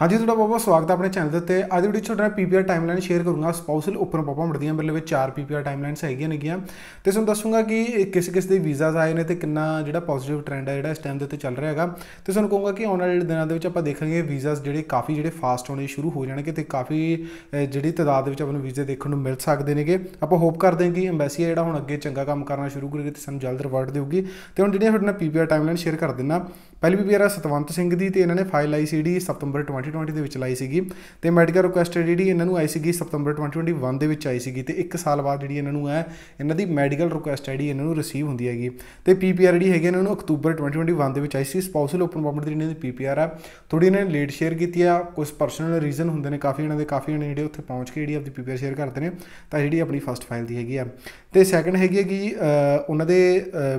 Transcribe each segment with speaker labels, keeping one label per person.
Speaker 1: ਹਾਂਜੀ ਤੁਹਾਡਾ ਬਹੁਤ ਬਹੁਤ ਸਵਾਗਤ ਹੈ ਆਪਣੇ ਚੈਨਲ ਦੇ ਉੱਤੇ ਅੱਜ ਵੀਡੀਓ 'ਚ ਤੁਹਾਡਾ ਪੀਪੀਆਰ ਟਾਈਮਲਾਈਨ ਸ਼ੇਅਰ ਕਰੂੰਗਾ ਸਪਾਊਸਲ ਉੱਪਰ ਪਾਪਾ ਮੜਦੀਆਂ ਮੇਰੇ ਵਿੱਚ ਚਾਰ ਪੀਪੀਆਰ ਟਾਈਮਲਾਈਨਸ ਹੈਗੀਆਂ ਨੇਗੀਆਂ ਤੇ ਤੁਹਾਨੂੰ ਦੱਸੂੰਗਾ ਕਿ ਕਿਸ ਕਿਸ ਦੇ ਵੀਜ਼ਾਸ ਆਏ ਨੇ ਤੇ ਕਿੰਨਾ ਜਿਹੜਾ ਪੋਜ਼ਿਟਿਵ ਟ੍ਰੈਂਡ ਹੈ ਜਿਹੜਾ ਇਸ ਟਾਈਮ ਦੇ ਉੱਤੇ ਚੱਲ ਰਿਹਾ ਹੈਗਾ ਤੇ ਤੁਹਾਨੂੰ ਕਹੂੰਗਾ ਕਿ ਆਉਣ ਵਾਲੇ ਦਿਨਾਂ ਦੇ ਵਿੱਚ ਆਪਾਂ ਦੇਖਾਂਗੇ ਵੀਜ਼ਾਸ ਜਿਹੜੇ ਕਾਫੀ ਜਿਹੜੇ ਫਾਸਟ ਹੋਣੇ ਸ਼ੁਰੂ ਹੋ ਜਾਣਗੇ ਤੇ ਕਾਫੀ ਜਿਹੜੀ ਤਦਾਦ ਦੇ ਵਿੱਚ ਆਪਾਂ ਨੂੰ ਵੀਜ਼ੇ ਦੇਖਣ ਨੂੰ ਮਿਲ ਸਕਦੇ ਨੇਗੇ ਆਪਾਂ ਹੋਪ ਕਰਦੇ ਹਾਂ ਕਿ ਐਮਬੈਸੀ ਜਿਹੜਾ ਹੁਣ ਅੱਗੇ ਚੰਗਾ ਕੰਮ ਕਰਨਾ ਸ਼ੁਰੂ ਕਰੇਗੀ ਤੇ ਸਾਨੂੰ ਜਲਦ ਰਿਵਾਰਡ ਦੇਊਗੀ ਤੇ ਹੁਣ ਜਿਹੜੀਆਂ ਤੁਹਾਡੇ ਨਾਲ ਪੀਪੀਆਰ ਟਾਈਮਲਾਈਨ ਸ਼ੇਅਰ ਕਰ ਦਿੰਨਾ ਪਹਿਲੀ ਪੀਪੀਆਰ ਹੈ ਸਤਵੰਤ ਸਿੰਘ ਦੀ ਤੇ ਇਹਨਾਂ ਨੇ ਫਾਈਲ ਆਈ ਸੀਡੀ ਸਤੰਬਰ 2020 ਦੇ ਵਿੱਚ ਲਾਈ ਸੀਗੀ ਤੇ ਮੈਡੀਕਲ ਰਿਕੁਐਸਟ ਜਿਹੜੀ ਇਹਨਾਂ ਨੂੰ ਆਈ ਸੀਗੀ ਸਤੰਬਰ 2021 ਦੇ ਵਿੱਚ ਆਈ ਸੀਗੀ ਤੇ 1 ਸਾਲ ਬਾਅਦ ਜਿਹੜੀ ਇਹਨਾਂ ਨੂੰ ਹੈ ਇਹਨਾਂ ਦੀ ਮੈਡੀਕਲ ਰਿਕੁਐਸਟ ਜਿਹੜੀ ਇਹਨਾਂ ਨੂੰ ਰਿਸੀਵ ਹੁੰਦੀ ਹੈਗੀ ਤੇ ਪੀਪੀਆਰ ਜਿਹੜੀ ਹੈਗੀ ਇਹਨਾਂ ਨੂੰ ਅਕਤੂਬਰ 2021 ਦੇ ਵਿੱਚ ਆਈ ਸੀ ਸਪਾਊਸਲ ਓਪਨ ਪਰਮਿਟ ਦੀ ਇਹਨਾਂ ਦੀ ਪੀਪੀਆਰ ਆ ਥੋੜੀ ਇਹਨਾਂ ਨੇ ਲੇਟ ਸ਼ੇਅਰ ਕੀਤੀ ਆ ਕੁਝ ਪਰਸਨਲ ਰੀਜ਼ਨ ਹੁੰਦੇ ਨੇ ਕਾਫੀ ਇਹਨਾਂ ਦੇ ਕਾਫੀ ਇਹਨਾਂ ਜਿਹੜੇ ਉੱਥੇ ਪਹੁੰਚ ਕੇ ਜਿਹੜੀ ਆਪਦੀ ਪੀਪੀਆਰ ਸ਼ੇਅਰ ਕਰਦੇ ਨੇ ਤਾਂ ਜਿਹੜੀ ਆਪਣੀ ਫਸਟ ਫਾਈਲ ਦੀ ਹੈਗੀ ਆ ਤੇ ਸੈਕੰਡ ਹੈਗੀ ਹੈ ਕਿ ਉਹਨਾਂ ਦੇ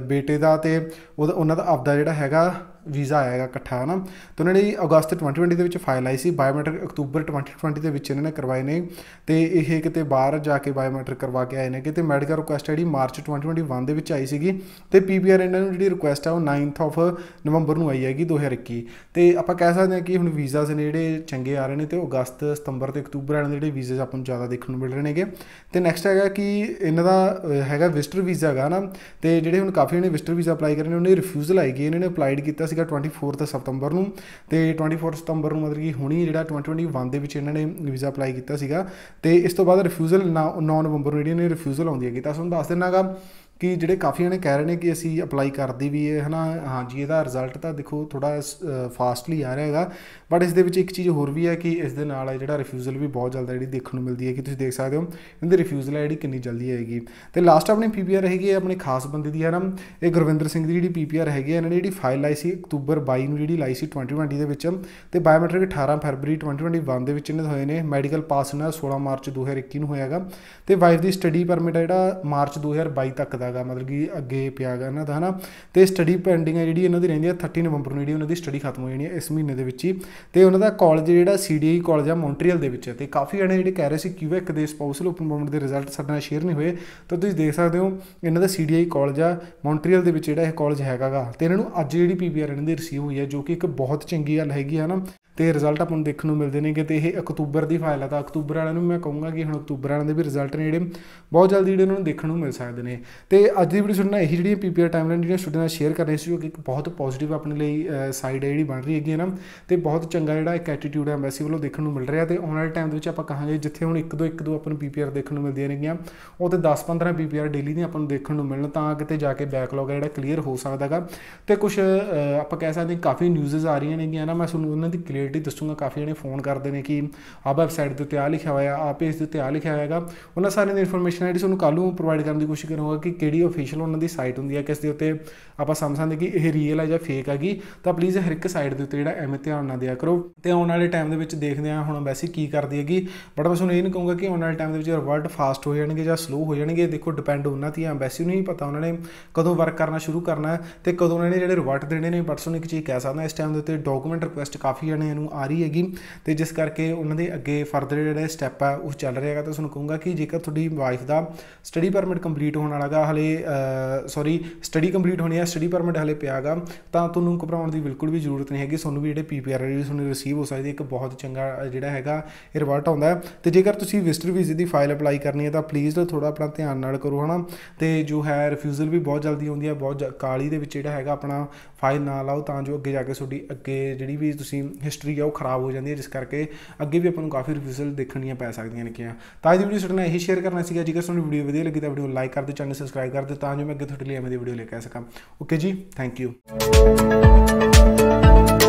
Speaker 1: ਬੇਟੇ ਦਾ ਤੇ ਉਹਨਾਂ ਦਾ ਆਪਦਾ ਜਿਹੜਾ ਹੈਗਾ ਵੀਜ਼ਾ ਆਏਗਾ ਇਕੱਠਾ ਹਨਾ ਤਾਂ ਉਹਨਾਂ ਨੇ ਅਗਸਤ 2020 ਦੇ ਵਿੱਚ ਫਾਈਲ ਆਈ ਸੀ ਬਾਇਓਮੈਟ੍ਰਿਕ ਅਕਤੂਬਰ 2020 ਦੇ ਵਿੱਚ ਇਹਨਾਂ ਨੇ ਕਰਵਾਏ ਨੇ ਤੇ ਇਹ ਕਿਤੇ ਬਾਹਰ ਜਾ ਕੇ ਬਾਇਓਮੈਟ੍ਰਿਕ ਕਰਵਾ ਕੇ ਆਏ ਨੇ ਕਿਤੇ ਮੈਡੀਕਲ ਰਿਕੁਐਸਟ ਜਿਹੜੀ ਮਾਰਚ 2021 ਦੇ ਵਿੱਚ ਆਈ ਸੀਗੀ ਤੇ ਪੀਪੀਆਰ ਇਹਨਾਂ ਨੂੰ ਜਿਹੜੀ ਰਿਕੁਐਸਟ ਆ ਉਹ 9th ਆਫ ਨਵੰਬਰ ਨੂੰ ਆਈ ਹੈਗੀ 2021 ਤੇ ਆਪਾਂ ਕਹਿ ਸਕਦੇ ਹਾਂ ਕਿ ਹੁਣ ਵੀਜ਼ਾਸ ਨੇ ਜਿਹੜੇ ਚੰਗੇ ਆ ਰਹੇ ਨੇ ਤੇ ਅਗਸਤ ਸਤੰਬਰ ਤੇ ਅਕਤੂਬਰ ਵਾਲੇ ਜਿਹੜੇ ਵੀਜ਼ਾਸ ਆਪਾਂ ਨੂੰ ਜ਼ਿਆਦਾ ਦੇਖਣ ਨੂੰ ਮਿਲ ਰਹੇ ਨੇਗੇ ਤੇ ਨੈਕਸਟ ਹੈਗਾ ਕਿ ਇਹਨਾਂ ਦਾ ਹੈਗਾ ਵਿਜ਼ਟਰ ਵੀਜ਼ਾ ਹੈਗਾ ਨਾ ਤੇ ਜਿਹੜੇ ਹੁਣ ਕਾਫੀ ਨੇ ਵਿਜ਼ਟਰ ਵੀਜ਼ਾ ਅਪਲਾਈ ਕਰਨੇ ਉਹਨੇ ਰਿਫਿਊਜ਼ਲ ਆਈ ਗਈ ਇਹਨਾਂ ਨੇ ਅਪਲਾਈਡ ਕੀਤਾ ਸੀਗਾ 24 ਸਤੰਬਰ ਨੂੰ ਤੇ 24 ਸਤੰਬਰ ਨੂੰ ਮਤਲਬ ਕਿ ਹੁਣੀ ਜਿਹੜਾ 2021 ਦੇ ਵਿੱਚ ਇਹਨਾਂ ਨੇ ਵੀਜ਼ਾ ਅਪਲਾਈ ਕੀਤਾ ਸੀਗਾ ਤੇ ਇਸ ਤੋਂ ਬਾਅਦ ਰਿਫਿਊਜ਼ਲ 9 ਨਵੰਬਰ ਨੂੰ ਇਹਨਾਂ ਨੇ ਰਿਫਿਊਜ਼ਲ ਆਉਂਦੀ ਹੈਗੀ ਤਾਂ ਤੁਹਾਨੂੰ ਦੱਸ ਦੇਣਾਗਾ ਕਿ ਜਿਹੜੇ ਕਾਫੀ ਜਣੇ ਕਹਿ ਰਹੇ ਨੇ ਕਿ ਅਸੀਂ ਅਪਲਾਈ ਕਰਦੇ ਵੀ ਹੈ ਹਨਾ ਹਾਂਜੀ ਇਹਦਾ ਰਿਜ਼ਲਟ ਤਾਂ ਦੇਖੋ ਥੋੜਾ ਫਾਸਟਲੀ ਆ ਰਿਹਾ ਹੈਗਾ ਬਟ ਇਸ ਦੇ ਵਿੱਚ ਇੱਕ ਚੀਜ਼ ਹੋਰ ਵੀ ਹੈ ਕਿ ਇਸ ਦੇ ਨਾਲ ਜਿਹੜਾ ਰਿਫਿਊਜ਼ਲ ਵੀ ਬਹੁਤ ਜਲਦੀ ਜਿਹੜੀ ਦੇਖਣ ਨੂੰ ਮਿਲਦੀ ਹੈ ਕਿ ਤੁਸੀਂ ਦੇਖ ਸਕਦੇ ਹੋ ਇਹਦੇ ਰਿਫਿਊਜ਼ਲ ਹੈ ਜਿਹੜੀ ਕਿੰਨੀ ਜਲਦੀ ਆਏਗੀ ਤੇ ਲਾਸਟ ਆਪਣੀ ਪੀਪੀਆਰ ਹੈਗੀ ਹੈ ਆਪਣੇ ਖਾਸ ਬੰਦੇ ਦੀ ਹੈ ਨਾ ਇਹ ਗੁਰਵਿੰਦਰ ਸਿੰਘ ਦੀ ਜਿਹੜੀ ਪੀਪੀਆਰ ਹੈਗੀ ਹੈ ਇਹਨਾਂ ਨੇ ਜਿਹੜੀ ਫਾਈਲ ਲਾਈ ਸੀ ਅਕਤੂਬਰ 22 ਨੂੰ ਜਿਹੜੀ ਲਾਈ ਸੀ 2020 ਦੇ ਵਿੱਚ ਤੇ ਬਾਇਓਮੈਟ੍ਰਿਕ 18 ਫਰਵਰੀ 2021 ਦੇ ਵਿੱਚ ਇਹਨਾਂ ਹੋਏ ਨੇ ਮੈਡੀਕਲ ਪਾਸ ਨਾ 16 ਮਾਰਚ 2021 ਨੂੰ ਹੋਇਆਗਾ ਤੇ ਵਾਈਫ ਦੀ ਸਟੱਡੀ ਪਰਮਿਟ ਜਿਹੜਾ ਮਾਰਚ 2022 ਤੱਕ ਦਾ ਹੈਗਾ ਮਤਲਬ ਕਿ ਅੱਗੇ ਪਿਆਗਾ ਇਹਨਾਂ ਦਾ ਹਨਾ ਤੇ ਸਟੱਡੀ ਪੈਂਡਿੰਗ ਹੈ ਜਿਹੜੀ ਇਹਨਾਂ ਦੀ ਰਹਿੰਦੀ ਹੈ 30 ਨਵੰਬਰ ਨੂੰ ਜਿਹੜੀ ਉਹਨਾਂ ਦੀ ਸਟੱਡੀ ਖਤਮ ਹੋ ਜਾਣੀ ਹੈ ਇਸ ਮਹੀਨੇ ਦੇ ਵਿੱਚ ਹੀ ਤੇ ਉਹਨਾਂ ਦਾ ਕਾਲਜ ਜਿਹੜਾ ਸੀਡੀਆਈ ਕਾਲਜ ਆ ਮੌਂਟਰੀਅਲ ਦੇ ਵਿੱਚ ਹੈ ਤੇ ਕਾਫੀ ਜਣੇ ਜਿਹੜੇ ਕਹਿ ਰਹੇ ਸੀ ਇੱਕ ਦੇ ਸਪਾਊਸਲ ਓਪਨ ਮੂਵਮੈਂਟ ਦੇ ਰਿਜ਼ਲਟ ਸਾਡੇ ਨਾਲ ਸ਼ੇਅਰ ਨਹੀਂ ਹੋਏ ਤਾਂ ਤੁਸੀਂ ਦੇਖ ਸਕਦੇ ਹੋ ਇਹਨਾਂ ਦਾ ਸੀਡੀਆਈ ਕਾਲਜ ਆ ਮੌਂਟਰੀਅਲ ਦੇ ਵਿੱਚ ਜਿਹੜਾ ਇਹ ਕਾਲਜ ਹੈਗਾਗਾ ਤੇ ਇਹਨਾਂ ਨੂੰ ਅੱਜ ਜਿਹੜੀ ਪੀਪੀਆਰ ਇਹਨਾਂ ਦੀ ਰਿਸੀਵ ਹੋਈ ਹੈ ਜੋ ਕਿ ਇੱਕ ਬਹੁਤ ਚੰਗੀ ਗੱਲ ਹੈਗੀ ਹੈ ਨਾ ਤੇ ਰਿਜ਼ਲਟ ਆਪਾਂ ਨੂੰ ਦੇਖਣ ਨੂੰ ਮਿਲਦੇ ਨੇ ਕਿ ਤੇ ਇਹ ਅਕਤੂਬਰ ਦੀ ਫਾਈਲ ਆ ਤਾਂ ਅਕਤੂਬਰ ਵਾਲਿਆਂ ਨੂੰ ਮੈਂ ਕਹੂੰਗਾ ਕਿ ਹੁਣ ਅਕਤੂਬਰ ਵਾਲਿਆਂ ਦੇ ਵੀ ਰਿਜ਼ਲਟ ਨੇ ਜਿਹੜੇ ਬਹੁਤ ਜਲਦੀ ਜਿਹੜੇ ਉਹਨਾਂ ਨੂੰ ਦੇਖਣ ਨੂੰ ਮਿਲ ਸਕਦੇ ਨੇ ਤੇ ਅੱਜ ਦੀ ਵੀਡੀਓ ਸੁਣਨਾ ਇਹੀ ਜਿਹੜੀਆਂ ਪੀਪੀਆਰ ਟਾਈਮਲਾਈਨ ਜਿਹੜੀਆਂ ਸਟੂਡੈਂਟ ਨਾਲ ਸ਼ੇਅਰ ਕਰ ਰਹੇ ਸੀ ਉਹ ਕਿ ਬਹੁਤ ਪੋਜ਼ਿਟਿਵ ਆਪਣੇ ਲਈ ਸਾਈਡ ਹੈ ਜਿਹੜੀ ਬਣ ਰਹੀ ਹੈਗੀ ਨਾ ਤੇ ਬਹੁਤ ਚੰਗਾ ਜਿਹੜਾ ਇੱਕ ਐਟੀਟਿਊਡ ਹੈ ਐਮਬੈਸੀ ਵੱਲੋਂ ਦੇਖਣ ਨੂੰ ਮਿਲ ਰਿਹਾ ਤੇ ਆਉਣ ਵਾਲੇ ਟਾਈਮ ਦੇ ਵਿੱਚ ਆਪਾਂ ਕਹਾਂਗੇ ਜਿੱਥੇ ਹੁਣ ਇੱਕ ਦੋ ਇੱਕ ਦੋ ਆਪਾਂ ਨੂੰ ਪੀਪੀਆਰ ਦੇਖਣ ਨੂੰ ਮਿਲਦੀਆਂ ਨੇਗੀਆਂ ਉਹ ਤੇ 10-15 ਪੀਪੀਆਰ ਡੇਲੀ ਦੀ ਆਪਾਂ ਨੂੰ ਦੇਖਣ ਨੂੰ ਮਿਲਣ ਤਾਂ ਕਿਤੇ ਜਾ ਕੇ ਬੈਕਲੌਗ ਜਿਹੜਾ ਕਲੀਅਰ ਹੋ ਸਕਦਾਗਾ ਤੇ ਕੁਝ ਆਪਾਂ ਕਹਿ ਸਕਦੇ ਕਾਫੀ ਨਿਊਜ਼ਸ ਆ ਰਹੀਆਂ ਨੇਗੀਆਂ ਨਾ ਮੈਂ ਤੁਹਾਨੂੰ ਉਹਨਾਂ ਦੀ ਕਲੀਅਰ ਆਲਰੇਡੀ ਦੱਸੂਗਾ ਕਾਫੀ ਜਣੇ ਫੋਨ ਕਰਦੇ ਨੇ ਕਿ ਆ ਵੈਬਸਾਈਟ ਦੇ ਉੱਤੇ ਆ ਲਿਖਿਆ ਹੋਇਆ ਆ ਪੇਜ ਦੇ ਉੱਤੇ ਆ ਲਿਖਿਆ ਹੋਇਆਗਾ ਉਹਨਾਂ ਸਾਰੇ ਦੀ ਇਨਫੋਰਮੇਸ਼ਨ ਆਈਡੀ ਤੁਹਾਨੂੰ ਕੱਲ ਨੂੰ ਪ੍ਰੋਵਾਈਡ ਕਰਨ ਦੀ ਕੋਸ਼ਿਸ਼ ਕਰਾਂਗਾ ਕਿ ਕਿਹੜੀ ਅਫੀਸ਼ੀਅਲ ਉਹਨਾਂ ਦੀ ਸਾਈਟ ਹੁੰਦੀ ਹੈ ਕਿਸ ਦੇ ਉੱਤੇ ਆਪਾਂ ਸਮਝ ਸਕਦੇ ਕਿ ਇਹ ਰੀਅਲ ਹੈ ਜਾਂ ਫੇਕ ਹੈਗੀ ਤਾਂ ਪਲੀਜ਼ ਹਰ ਇੱਕ ਸਾਈਟ ਦੇ ਉੱਤੇ ਜਿਹੜਾ ਐਵੇਂ ਧਿਆਨ ਨਾ ਦਿਆ ਕਰੋ ਤੇ ਆਉਣ ਵਾਲੇ ਟਾਈਮ ਦੇ ਵਿੱਚ ਦੇਖਦੇ ਆ ਹੁਣ ਵੈਸੇ ਕੀ ਕਰਦੀ ਹੈਗੀ ਬਟ ਮੈਂ ਤੁਹਾਨੂੰ ਇਹ ਨਹੀਂ ਕਹੂੰਗਾ ਕਿ ਆਉਣ ਵਾਲੇ ਟਾਈਮ ਦੇ ਵਿੱਚ ਰਿਵਰਟ ਫਾਸਟ ਹੋ ਜਾਣਗੇ ਜਾਂ ਸਲੋ ਹੋ ਜਾਣਗੇ ਦੇਖੋ ਡਿਪੈਂਡ ਉਹਨਾਂ ਤੇ ਐਮਬੈਸੀ ਨੂੰ ਨਹੀਂ ਪਤਾ ਉਹਨਾਂ ਨੇ ਕਦੋਂ ਵਰਕ ਕਰਨਾ ਸ਼ੁਰੂ ਕਰਨਾ ਤੇ ਕਦੋਂ ਉਹਨਾਂ ਨੇ ਜਿਹੜੇ ਰਿਵਰਟ ਦੇਣੇ ਨੇ ਬਟ ਤੁਹਾਨੂੰ ਇੱਕ ਚੀਜ਼ ਕਹਿ ਸਕਦਾ ਇਸ ਟਾਈਮ ਦੇ ਉੱਤੇ ਡਾਕੂਮੈਂਟ ਰਿਕੁਐਸਟ ਕਾਫੀ ਜਣੇ ਨੂੰ ਆ ਰਹੀ ਹੈਗੀ ਤੇ ਜਿਸ ਕਰਕੇ ਉਹਨਾਂ ਦੇ ਅੱਗੇ ਫਰਦਰ ਜਿਹੜਾ ਸਟੈਪ ਆ ਉਹ ਚੱਲ ਰਿਹਾ ਹੈਗਾ ਤਾਂ ਤੁਹਾਨੂੰ ਕਹੂੰਗਾ ਕਿ ਜੇਕਰ ਤੁਹਾਡੀ ਵਾਈਫ ਦਾ ਸਟੱਡੀ ਪਰਮਿਟ ਕੰਪਲੀਟ ਹੋਣ ਵਾਲਾਗਾ ਹਲੇ ਸੌਰੀ ਸਟੱਡੀ ਕੰਪਲੀਟ ਹੋਣੀ ਹੈ ਸਟੱਡੀ ਪਰਮਿਟ ਹਲੇ ਪਿਆਗਾ ਤਾਂ ਤੁਹਾਨੂੰ ਘਬਰਾਉਣ ਦੀ ਬਿਲਕੁਲ ਵੀ ਜ਼ਰੂਰਤ ਨਹੀਂ ਹੈਗੀ ਤੁਹਾਨੂੰ ਵੀ ਜਿਹੜੇ ਪੀਪੀਆਰ ਜਿਹੜੀ ਤੁਹਾਨੂੰ ਰਿਸੀਵ ਹੋ ਸਕਦੀ ਹੈ ਇੱਕ ਬਹੁਤ ਚੰਗਾ ਜਿਹੜਾ ਹੈਗਾ ਇਹ ਰਿਵਰਟ ਆਉਂਦਾ ਤੇ ਜੇਕਰ ਤੁਸੀਂ ਵਿਜ਼ਟਰ ਵੀਜ਼ੇ ਦੀ ਫਾਈਲ ਅਪਲਾਈ ਕਰਨੀ ਹੈ ਤਾਂ ਪਲੀਜ਼ ਥੋੜਾ ਆਪਣਾ ਧਿਆਨ ਨਾਲ ਕਰੋ ਹਨਾ ਤੇ ਜੋ ਹੈ ਰਿਫਿਊਜ਼ਲ ਵੀ ਬਹੁਤ ਜਲਦੀ ਆਉਂਦੀ ਹੈ ਬਹੁਤ ਕਾਲੀ ਦੇ ਵਿੱਚ ਜਿਹੜਾ ਹੈਗਾ ਆਪਣਾ ਫਾਈਲ ਨਾ ਲਾਓ ਤਾਂ ਜੋ ਅੱਗੇ ਜਾ ਕੇ ਤੁਹਾਡੀ ਅੱਗੇ ਜਿਹੜੀ ਵੀ ਤੁਸੀਂ ਹਿਸਟਰੀ ਹਿਸਟਰੀ ਆ ਉਹ ਖਰਾਬ ਹੋ ਜਾਂਦੀ ਹੈ ਜਿਸ ਕਰਕੇ ਅੱਗੇ ਵੀ ਆਪਾਂ ਨੂੰ ਕਾਫੀ ਰਿਫਿਊਜ਼ਲ ਦੇਖਣੀਆਂ ਪੈ ਸਕਦੀਆਂ ਨੇ ਕਿਹਾ ਤਾਂ ਅੱਜ ਦੀ ਵੀਡੀਓ ਤੁਹਾਡੇ ਨਾਲ ਇਹੀ ਸ਼ੇਅਰ ਕਰਨਾ ਸੀਗਾ ਜੇਕਰ ਤੁਹਾਨੂੰ ਵੀਡੀਓ ਵਧੀਆ ਲੱਗੀ ਤਾਂ ਵੀਡੀਓ ਲਾਈਕ ਕਰ ਦਿਓ ਚੈਨਲ ਸਬਸਕ੍ਰਾਈਬ ਕਰ ਦਿਓ ਤਾਂ ਜੋ ਮੈਂ ਅੱਗੇ ਤੁਹਾਡੇ ਲਈ ਐਵੇਂ ਦੀ ਵੀਡੀਓ ਲੈ ਕੇ ਆ ਸਕਾਂ ਓਕੇ ਜੀ ਥੈਂਕ ਯੂ